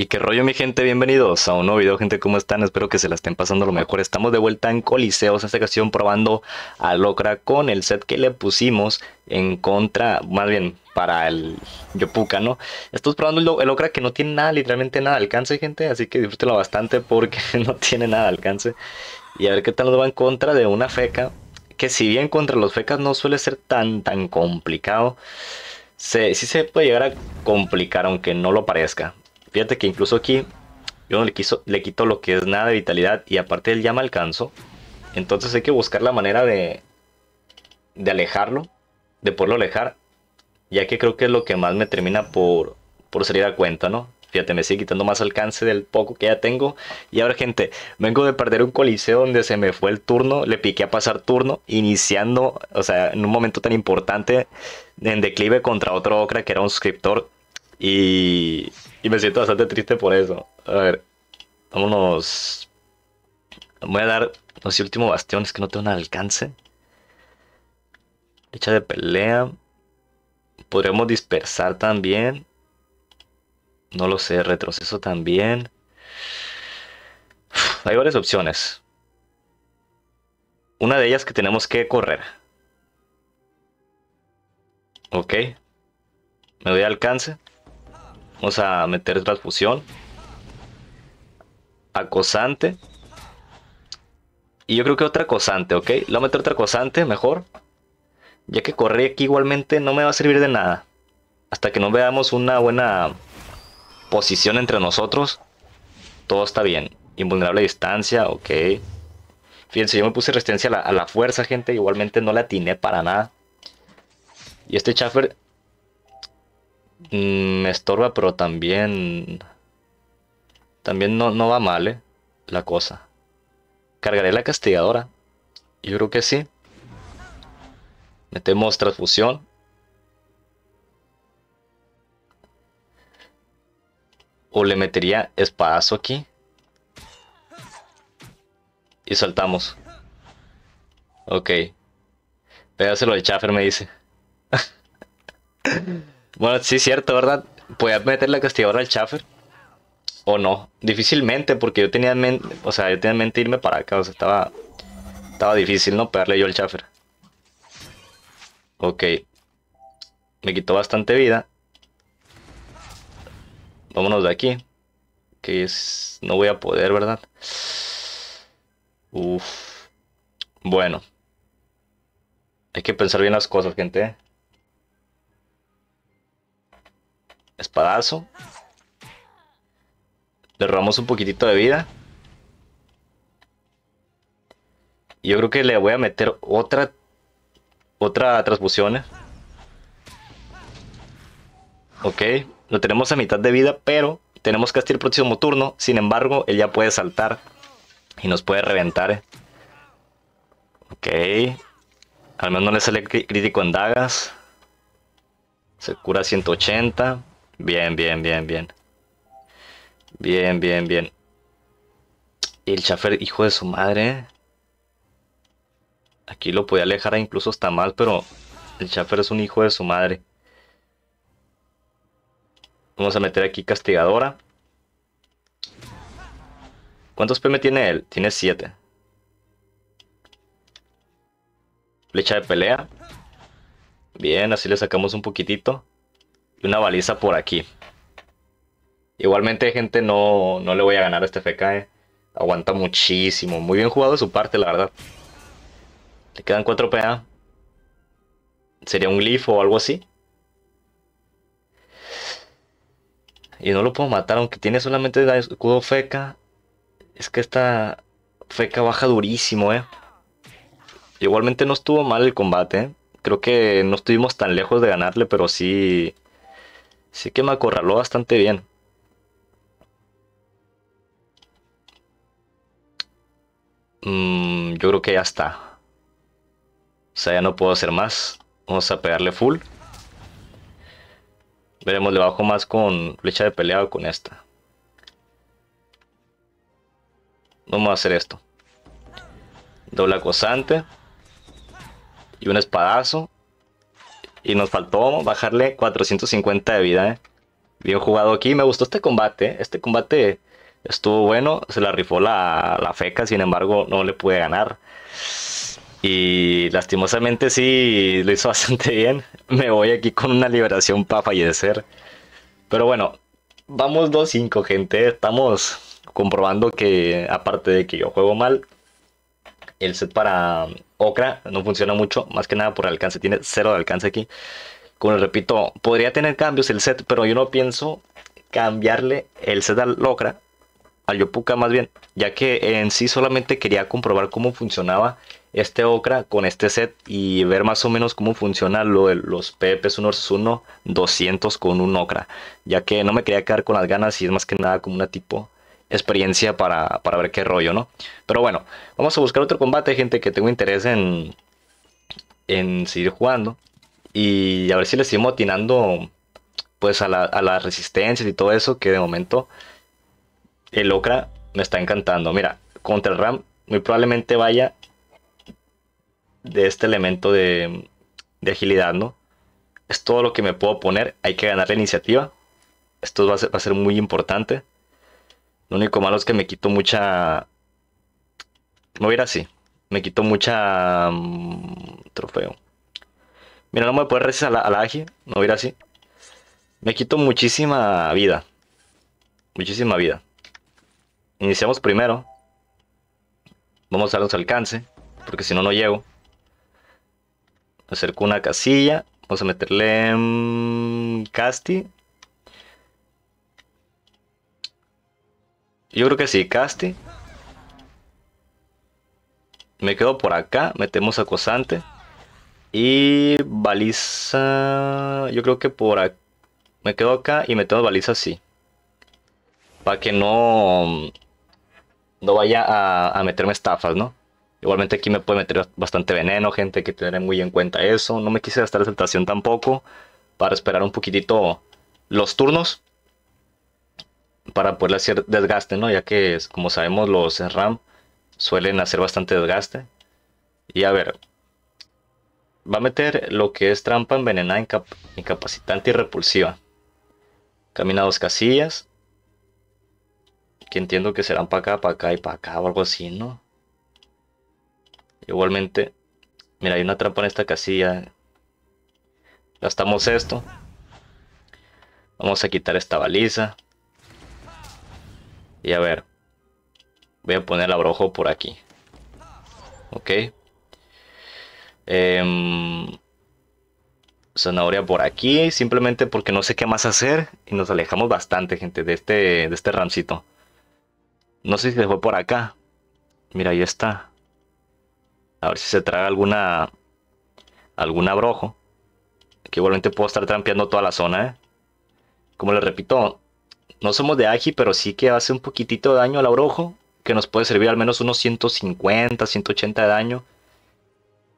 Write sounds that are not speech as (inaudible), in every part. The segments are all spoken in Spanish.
Y qué rollo mi gente, bienvenidos a un nuevo video gente, ¿cómo están? Espero que se la estén pasando lo mejor Estamos de vuelta en Coliseos, esta ocasión probando a Locra con el set que le pusimos en contra, más bien para el Yopuka, ¿no? estamos probando el, Locra que no tiene nada, literalmente nada de alcance gente, así que disfrútenlo bastante porque (laughs) no tiene nada de alcance Y a ver qué tal nos va en contra de una feca, que si bien contra los fecas no suele ser tan tan complicado sí se puede llegar a complicar, aunque no lo parezca. Fíjate que incluso aquí yo no le, quiso, le quito lo que es nada de vitalidad y aparte él ya me alcanzo. Entonces hay que buscar la manera de, de alejarlo, de poderlo alejar, ya que creo que es lo que más me termina por, por salir a cuenta, ¿no? Fíjate, me sigue quitando más alcance del poco que ya tengo. Y ahora, gente, vengo de perder un coliseo donde se me fue el turno. Le piqué a pasar turno, iniciando, o sea, en un momento tan importante, en declive contra otro Okra que era un suscriptor. Y, me siento bastante triste por eso. A ver, vámonos. Voy a dar, no sé, último bastión, es que no tengo un alcance. Hecha de pelea. podremos dispersar también. No lo sé, retroceso también. Hay varias opciones. Una de ellas que tenemos que correr. Ok. Me doy alcance. Vamos a meter transfusión. Acosante. Y yo creo que otra acosante, ¿ok? Le voy a meter otra acosante, mejor. Ya que correr aquí igualmente no me va a servir de nada. Hasta que no veamos una buena posición entre nosotros. Todo está bien. Invulnerable a distancia, ok. Fíjense, yo me puse resistencia a la, fuerza, gente. Igualmente no la atiné para nada. Y este Chaffer me mm, estorba, pero también. También no, no va mal, ¿eh? La cosa. ¿Cargaré la castigadora? Yo creo que sí. Metemos transfusión. O le metería espadazo aquí. Y saltamos. Ok. Pégaselo el chafer, me dice. (laughs) Bueno, sí, cierto, ¿verdad? meter meterle castigadora al Chafer? ¿O no? Difícilmente, porque yo tenía en mente, o sea, yo tenía en irme para acá, o sea, estaba, estaba difícil no pegarle yo al chafer Ok. Me quitó bastante vida. Vámonos de aquí. Que es... no voy a poder, ¿verdad? Uf. Bueno. Hay que pensar bien las cosas, gente. ¿eh? Espadazo. robamos un poquitito de vida. Yo creo que le voy a meter otra otra transfusión. Ok, lo tenemos a mitad de vida, pero tenemos que hacer el próximo turno. Sin embargo, él ya puede saltar y nos puede reventar. Ok, al menos no le sale crítico en dagas. Se cura 180. Bien, bien, bien, bien. Bien, bien, bien. el chafer, hijo de su madre. Aquí lo podía alejar incluso está mal, pero el chafer es un hijo de su madre. Vamos a meter aquí castigadora. ¿Cuántos PM tiene él? Tiene 7. Flecha de pelea. Bien, así le sacamos un poquitito y una baliza por aquí. Igualmente, gente, no, le voy a ganar a este FK. Eh. Aguanta muchísimo. Muy bien jugado de su parte, la verdad. Le quedan 4 PA. Sería un glyph o algo así. Y no lo puedo matar, aunque tiene solamente escudo feca. Es que esta feca baja durísimo, eh. Igualmente no estuvo mal el combate, eh. Creo que no estuvimos tan lejos de ganarle, pero sí Así que me acorraló bastante bien. Mm, yo creo que ya está. O sea, ya no puedo hacer más. Vamos a pegarle full. Veremos, le bajo más con flecha de pelea o con esta. Vamos a hacer esto. Dobla cosante. Y un espadazo. Y nos faltó bajarle 450 de vida, ¿eh? Bien jugado aquí. Me gustó este combate. ¿eh? Este combate estuvo bueno. Se la rifó la, la feca. Sin embargo, no le pude ganar. Y lastimosamente sí lo hizo (laughs) bastante bien. Me voy aquí con una liberación para fallecer. Pero bueno, vamos 2-5, gente. Estamos comprobando que, aparte de que yo juego mal, el set para Okra no funciona mucho, más que nada por alcance, tiene cero de alcance aquí. Como les repito, podría tener cambios el set, pero yo no pienso cambiarle el set al Okra, al Yopuka más bien, ya que en sí solamente quería comprobar cómo funcionaba este Okra con este set y ver más o menos cómo funciona lo de los PPs 1 1 200 con un Okra, ya que no me quería quedar con las ganas y es más que nada como una tipo experiencia para, ver qué rollo, ¿no? Pero bueno, vamos a buscar otro combate, gente, que tengo interés en, en seguir jugando. Y a ver si le seguimos atinando pues a, la, a las resistencias y todo eso, que de momento el Okra me está encantando. Mira, contra el Ram muy probablemente vaya de este elemento de, de agilidad, ¿no? Es todo lo que me puedo poner, hay que ganar la iniciativa. Esto a ser, va a ser muy importante. Lo único malo es que me quito mucha. Me voy así. Me quito mucha. Mm, trofeo. Mira, no me voy a poder la, a la AGI. No voy así. Me quito muchísima vida. Muchísima vida. Iniciamos primero. Vamos a darnos alcance. Porque si no, no llego. acerco una casilla. Vamos a meterle. Um, casti. Yo creo que sí, Casti. Me quedo por acá. Metemos acosante Y baliza... Yo creo que por acá... Me quedo acá y metemos baliza así. Para que no... No vaya a, meterme estafas, ¿no? Igualmente aquí me puede meter bastante veneno, gente, hay que tener muy en cuenta eso. No me quise gastar la tampoco para esperar un poquitito los turnos para poder hacer desgaste, ¿no? Ya que, como sabemos, los RAM suelen hacer bastante desgaste. Y a ver, va a meter lo que es trampa envenenada, incapacitante y repulsiva. Camina dos casillas. Que entiendo que serán para acá, para acá y para acá o algo así, ¿no? Igualmente, mira, hay una trampa en esta casilla. Gastamos esto. Vamos a quitar esta baliza. Y a ver. Voy a poner el abrojo por aquí. Ok. Eh, zanahoria por aquí. Simplemente porque no sé qué más hacer. Y nos alejamos bastante, gente, de este, de este ramcito. No sé si se fue por acá. Mira, ahí está. A ver si se traga alguna... Algún abrojo. Que igualmente puedo estar trampeando toda la zona, ¿eh? Como les repito, no somos de Aji, pero sí que hace un poquitito de daño al abrojo. que nos puede servir al menos unos 150, 180 de daño,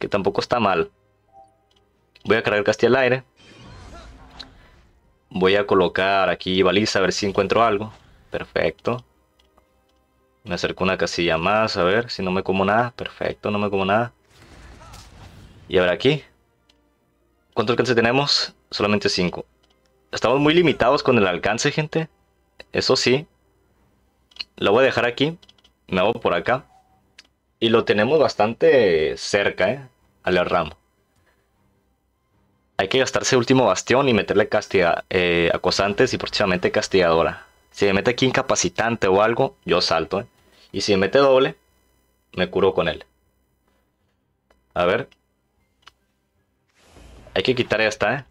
que tampoco está mal. Voy a cargar Castilla al aire. Voy a colocar aquí baliza a ver si encuentro algo. Perfecto. Me acerco una casilla más, a ver si no me como nada. Perfecto, no me como nada. Y ahora aquí. ¿Cuánto alcance tenemos? Solamente 5 estamos muy limitados con el alcance, gente. Eso sí. Lo voy a dejar aquí. Me hago por acá. Y lo tenemos bastante cerca, ¿eh? Al ramo. Hay que gastarse último bastión y meterle castiga eh, acosantes y próximamente castigadora. Si me mete aquí incapacitante o algo, yo salto, ¿eh? Y si me mete doble, me curo con él. A ver. Hay que quitar esta, ¿eh?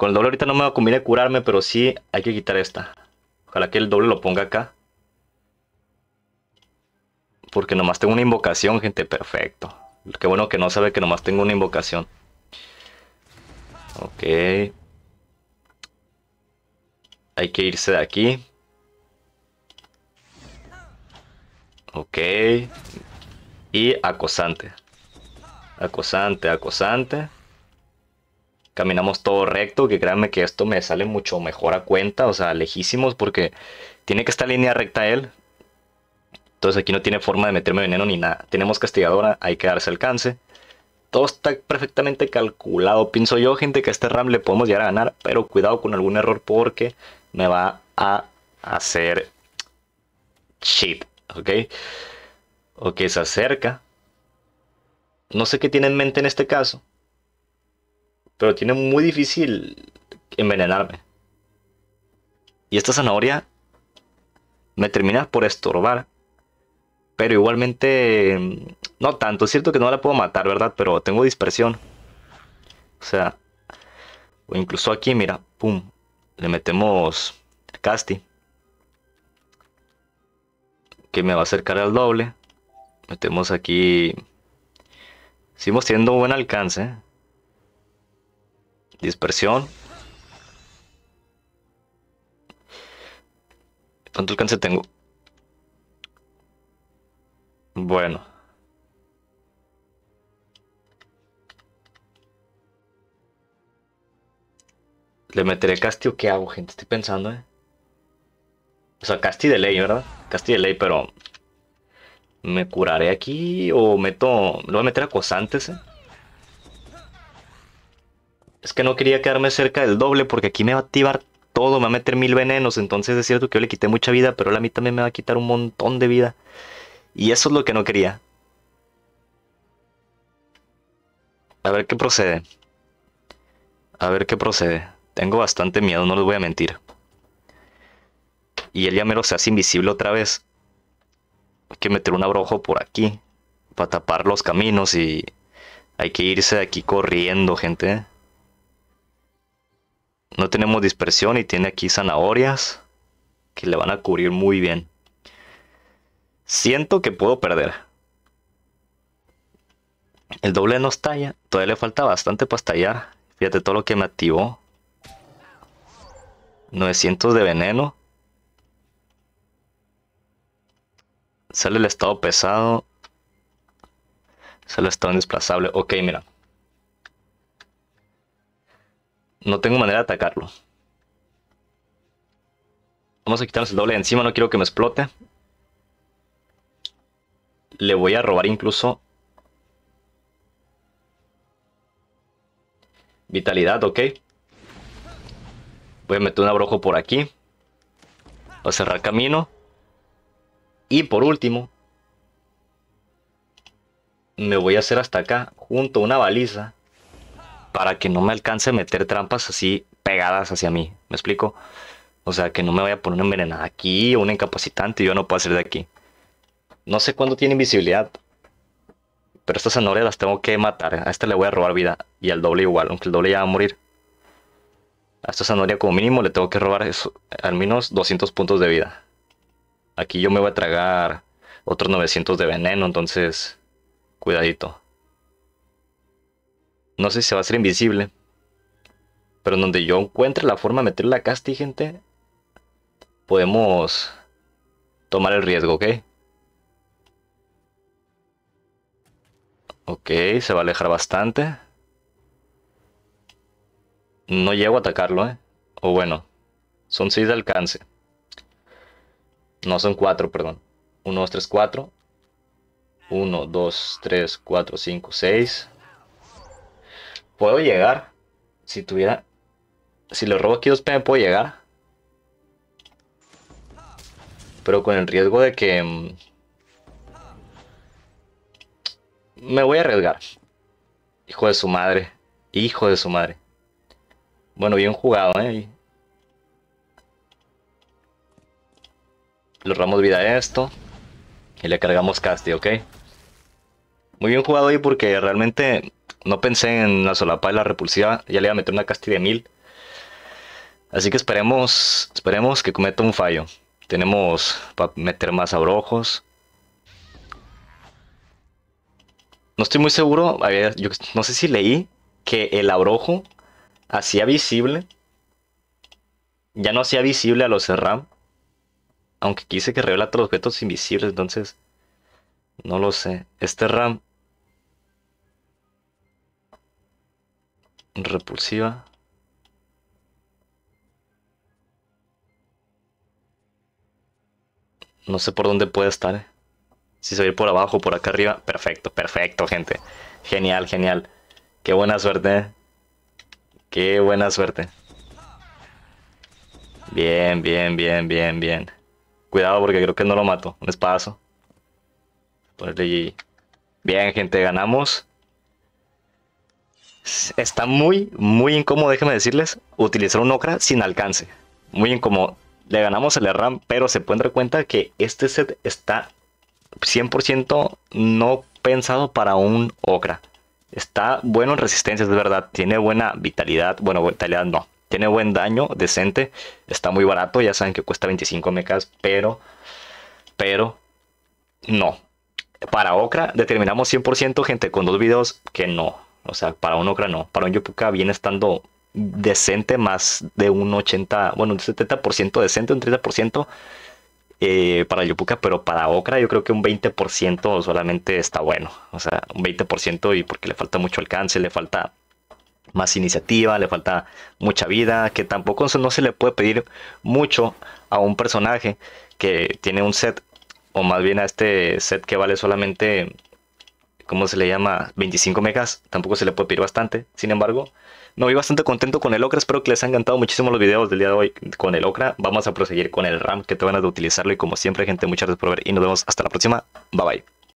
Con el doble ahorita no me conviene curarme, pero sí hay que quitar esta. Ojalá que el doble lo ponga acá. Porque nomás tengo una invocación, gente. Perfecto. Qué bueno que no sabe que nomás tengo una invocación. Ok. Hay que irse de aquí. Ok. Y acosante. Acosante, acosante caminamos todo recto, que créanme que esto me sale mucho mejor a cuenta, o sea, lejísimos, porque tiene que estar línea recta él. Entonces aquí no tiene forma de meterme veneno ni nada. Tenemos castigadora, hay que darse alcance. Todo está perfectamente calculado. Pienso yo, gente, que a este RAM le podemos llegar a ganar, pero cuidado con algún error porque me va a hacer shit ¿ok? Ok, se acerca. No sé qué tiene en mente en este caso pero tiene muy difícil envenenarme. Y esta zanahoria me termina por estorbar. Pero igualmente, mm, no tanto. Es cierto que no la puedo matar, ¿verdad? Pero tengo dispersión. O sea, o incluso aquí, mira, pum, le metemos Casti. Que me va a acercar al doble. Metemos aquí. Seguimos teniendo buen alcance. Dispersión. ¿Cuánto alcance tengo? Bueno. Le meteré Casti o qué hago, gente. Estoy pensando, eh. O sea, Casti de ley, ¿verdad? Casti de ley, pero. ¿Me curaré aquí o meto. ¿Lo voy a meter a cosantes, eh? Es que no quería quedarme cerca del doble porque aquí me va a activar todo, me va a meter mil venenos. Entonces es cierto que yo le quité mucha vida, pero a mí también me va a quitar un montón de vida. Y eso es lo que no quería. A ver qué procede. A ver qué procede. Tengo bastante miedo, no les voy a mentir. Y él el me se hace invisible otra vez. Hay que meter un abrojo por aquí. Para tapar los caminos y... Hay que irse de aquí corriendo, gente no tenemos dispersión y tiene aquí zanahorias que le van a cubrir muy bien. Siento que puedo perder. El doble no estalla. Todavía le falta bastante para estallar. Fíjate todo lo que me activó. 900 de veneno. Sale el estado pesado. Sale el estado indesplazable. Ok, mira. No tengo manera de atacarlo. Vamos a quitarnos el doble de encima, no quiero que me explote. Le voy a robar incluso... Vitalidad, ok. Voy a meter un abrojo por aquí. Voy a cerrar camino. Y por último... Me voy a hacer hasta acá, junto a una baliza para que no me alcance a meter trampas así pegadas hacia mí. ¿Me explico? O sea, que no me voy a poner una envenenada aquí o una incapacitante y yo no puedo hacer de aquí. No sé cuándo tiene invisibilidad. Pero estas zanahorias las tengo que matar. A esta le voy a robar vida. Y al doble igual, aunque el doble ya va a morir. A esta zanahoria como mínimo le tengo que robar al menos 200 puntos de vida. Aquí yo me voy a tragar otros 900 de veneno, entonces... Cuidadito. No sé si se va a hacer invisible. Pero en donde yo encuentre la forma de meter la casti, gente, podemos tomar el riesgo, ¿ok? Ok, se va a alejar bastante. No llego a atacarlo, ¿eh? O bueno, son 6 de alcance. No, son 4, perdón. 1, 2, 3, 4. 1, 2, 3, 4, 5, 6 puedo llegar. Si tuviera... Si lo robo aquí dos ¿me puedo llegar. Pero con el riesgo de que... Mm, me voy a arriesgar. Hijo de su madre. Hijo de su madre. Bueno, bien jugado, ¿eh? Los ramos vida a esto. Y le cargamos Casti, ¿ok? Muy bien jugado ahí porque realmente no pensé en la solapa y la repulsiva, ya le iba a meter una casti de mil. Así que esperemos, esperemos que cometa un fallo. Tenemos para meter más abrojos. No estoy muy seguro, yo no sé si leí que el abrojo hacía visible, ya no hacía visible a los RAM, aunque quise que revela todos los objetos invisibles, entonces no lo sé. Este RAM repulsiva. No sé por dónde puede estar. ¿eh? Si se ve por abajo, por acá arriba. Perfecto, perfecto, gente. Genial, genial. Qué buena suerte. ¿eh? Qué buena suerte. Bien, bien, bien, bien, bien. Cuidado porque creo que no lo mato. Un espadazo. allí Bien, gente, ganamos. Está muy, muy incómodo, déjenme decirles, utilizar un Okra sin alcance. Muy incómodo. Le ganamos el RAM, pero se pueden dar cuenta que este set está 100% no pensado para un Okra. Está bueno en resistencia, es verdad. Tiene buena vitalidad. Bueno, vitalidad no. Tiene buen daño, decente. Está muy barato. Ya saben que cuesta 25 mechas, pero. Pero. No. Para Okra determinamos 100% gente con dos videos que no o sea, para un Okra no. Para un Yopuka viene estando decente, más de un 80, bueno, un 70% decente, un 30% eh, para Yopuka, pero para Okra yo creo que un 20% solamente está bueno. O sea, un 20% y porque le falta mucho alcance, le falta más iniciativa, le falta mucha vida, que tampoco no se le puede pedir mucho a un personaje que tiene un set, o más bien a este set que vale solamente ¿cómo se le llama? 25 megas, tampoco se le puede pedir bastante. Sin embargo, me voy bastante contento con el Okra. Espero que les han encantado muchísimo los videos del día de hoy con el Okra. Vamos a proseguir con el RAM que te van a utilizarlo. Y como siempre, gente, muchas gracias por ver y nos vemos hasta la próxima. Bye bye.